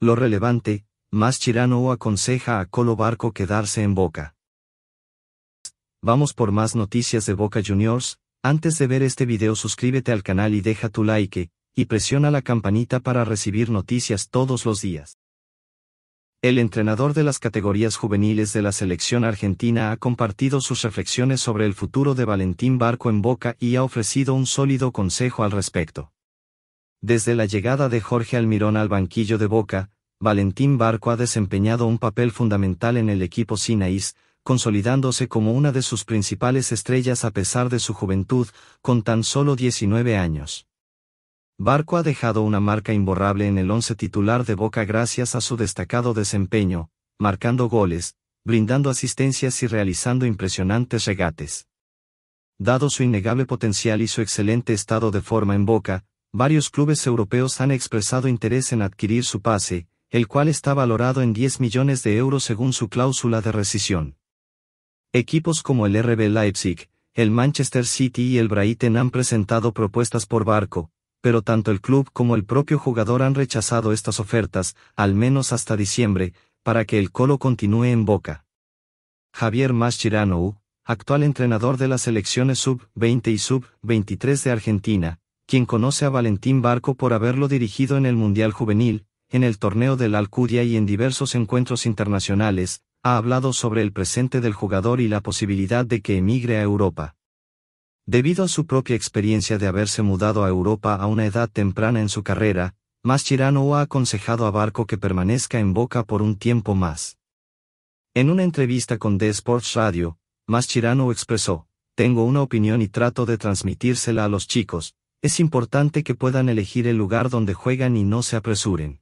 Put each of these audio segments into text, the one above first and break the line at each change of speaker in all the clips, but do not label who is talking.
Lo relevante, más Chirano aconseja a Colo Barco quedarse en Boca. Vamos por más noticias de Boca Juniors, antes de ver este video suscríbete al canal y deja tu like, y presiona la campanita para recibir noticias todos los días. El entrenador de las categorías juveniles de la selección argentina ha compartido sus reflexiones sobre el futuro de Valentín Barco en Boca y ha ofrecido un sólido consejo al respecto. Desde la llegada de Jorge Almirón al banquillo de Boca, Valentín Barco ha desempeñado un papel fundamental en el equipo Sinaís, consolidándose como una de sus principales estrellas a pesar de su juventud, con tan solo 19 años. Barco ha dejado una marca imborrable en el once titular de Boca gracias a su destacado desempeño, marcando goles, brindando asistencias y realizando impresionantes regates. Dado su innegable potencial y su excelente estado de forma en Boca, varios clubes europeos han expresado interés en adquirir su pase, el cual está valorado en 10 millones de euros según su cláusula de rescisión. Equipos como el RB Leipzig, el Manchester City y el Brighton han presentado propuestas por barco, pero tanto el club como el propio jugador han rechazado estas ofertas, al menos hasta diciembre, para que el Colo continúe en Boca. Javier Mascherano, actual entrenador de las selecciones sub-20 y sub-23 de Argentina, quien conoce a Valentín Barco por haberlo dirigido en el Mundial Juvenil, en el torneo de la Alcudia y en diversos encuentros internacionales, ha hablado sobre el presente del jugador y la posibilidad de que emigre a Europa. Debido a su propia experiencia de haberse mudado a Europa a una edad temprana en su carrera, Maschirano ha aconsejado a Barco que permanezca en Boca por un tiempo más. En una entrevista con The Sports Radio, Mascherano expresó, Tengo una opinión y trato de transmitírsela a los chicos, es importante que puedan elegir el lugar donde juegan y no se apresuren.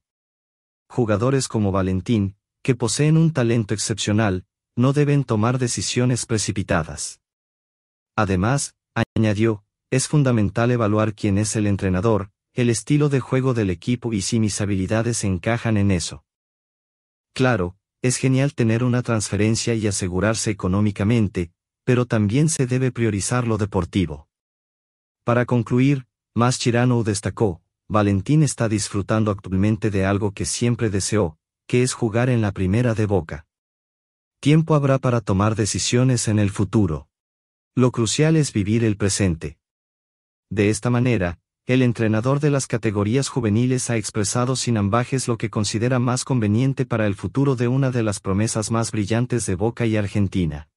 Jugadores como Valentín, que poseen un talento excepcional, no deben tomar decisiones precipitadas. Además, añadió, es fundamental evaluar quién es el entrenador, el estilo de juego del equipo y si mis habilidades encajan en eso. Claro, es genial tener una transferencia y asegurarse económicamente, pero también se debe priorizar lo deportivo. Para concluir, más Chirano destacó, Valentín está disfrutando actualmente de algo que siempre deseó, que es jugar en la primera de Boca. Tiempo habrá para tomar decisiones en el futuro. Lo crucial es vivir el presente. De esta manera, el entrenador de las categorías juveniles ha expresado sin ambajes lo que considera más conveniente para el futuro de una de las promesas más brillantes de Boca y Argentina.